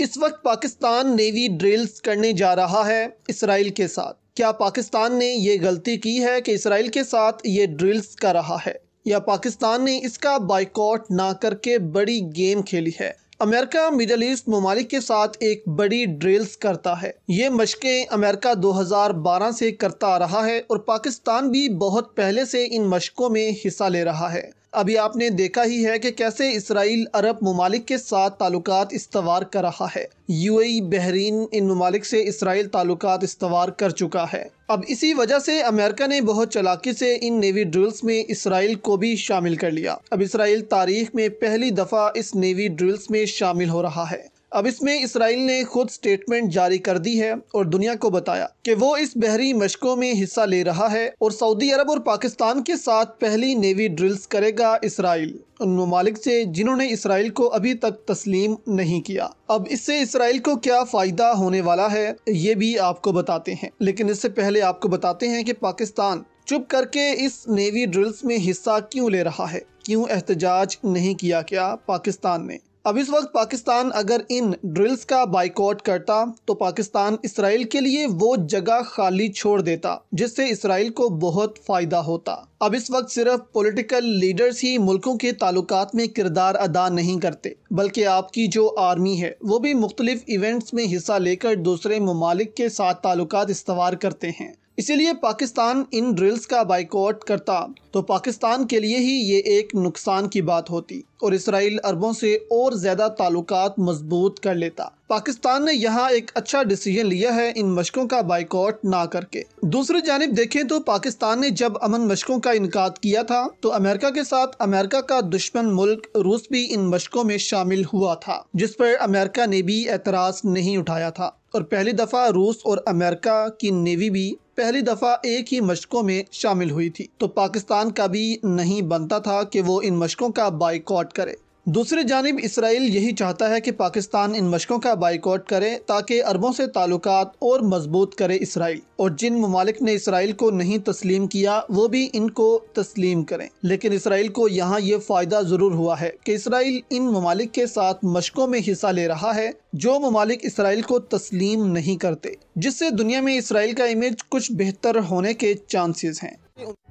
इस वक्त Pakistan navy drills करने जा रहा है इसराइल के साथ क्या पाकिस्तान ने ये गलती की है कि इसराइल के साथ ये ड्रिल्स कर रहा है या पाकिस्तान ने इसका बाइकआउट ना करके बड़ी गेम खेली है अमेरिका मिडल ईस्ट ममालिक के साथ एक बड़ी ड्रिल्स करता है ये मशक़ें अमेरिका 2012 से करता आ रहा है और पाकिस्तान भी बहुत पहले से इन मशक़ों में हिस्सा ले रहा है अभी आपने देखा ही है कि कैसे इसराइल अरब ममालिक के साथ ताल्लुक इस्तवार कर रहा है यूएई बहरीन इन ममालिक से इसराइल ताल्लुक इस्तवार कर चुका है अब इसी वजह से अमेरिका ने बहुत चलाकी से इन नेवी ड्रिल्स में इसराइल को भी शामिल कर लिया अब इसराइल तारीख में पहली दफ़ा इस नेवी ड्रिल्स में शामिल हो रहा है अब इसमें इसराइल ने खुद स्टेटमेंट जारी कर दी है और दुनिया को बताया कि वो इस बहरी मशकों में हिस्सा ले रहा है और सऊदी अरब और पाकिस्तान के साथ पहली नेवी ड्रिल्स करेगा इसराइल उन ममालिक से जिन्होंने इसराइल को अभी तक तस्लीम नहीं किया अब इससे इसराइल को क्या फ़ायदा होने वाला है ये भी आपको बताते हैं लेकिन इससे पहले आपको बताते हैं कि पाकिस्तान चुप करके इस नेवी ड्रिल्स में हिस्सा क्यों ले रहा है क्यों एहतजाज नहीं किया क्या पाकिस्तान ने अब इस वक्त पाकिस्तान अगर इन ड्रिल्स का बाइकआउट करता तो पाकिस्तान इसराइल के लिए वो जगह खाली छोड़ देता जिससे इसराइल को बहुत फ़ायदा होता अब इस वक्त सिर्फ पॉलिटिकल लीडर्स ही मुल्कों के ताल्लुक में किरदार अदा नहीं करते बल्कि आपकी जो आर्मी है वो भी मुख्तलिफ इवेंट्स में हिस्सा लेकर दूसरे ममालिक के साथ ताल्लुक इस्तवार करते हैं इसीलिए पाकिस्तान इन ड्रिल्स का बाइकआउट करता तो पाकिस्तान के लिए ही ये एक नुकसान की बात होती और इसराइल अरबों से और ज़्यादा ताल्लुक मजबूत कर लेता पाकिस्तान ने यहाँ एक अच्छा डिसीजन लिया है इन मशकों का बाइकआउट ना करके दूसरी जानब देखें तो पाकिस्तान ने जब अमन मशकों का इनका किया था तो अमेरिका के साथ अमेरिका का दुश्मन मुल्क रूस भी इन मशकों में शामिल हुआ था जिस पर अमेरिका ने भी एतराज़ नहीं उठाया था और पहली दफ़ा रूस और अमेरिका की नेवी भी पहली दफ़ा एक ही मशकों में शामिल हुई थी तो पाकिस्तान का भी नहीं बनता था कि वो इन मशकों का बाइकआउट करे दूसरी जानब इसराइल यही चाहता है कि पाकिस्तान इन मशकों का बाइकआउट करे ताकि अरबों से ताल्लुक और मजबूत करे इसराइल और जिन ममालिक ने इसराइल को नहीं तस्लीम किया वो भी इनको तस्लीम करें लेकिन इसराइल को यहाँ ये फ़ायदा ज़रूर हुआ है कि इसराइल इन ममालिक के साथ मशकों में हिस्सा ले रहा है जो ममालिक इसराइल को तस्लीम नहीं करते जिससे दुनिया में इसराइल का इमेज कुछ बेहतर होने के चांसेस हैं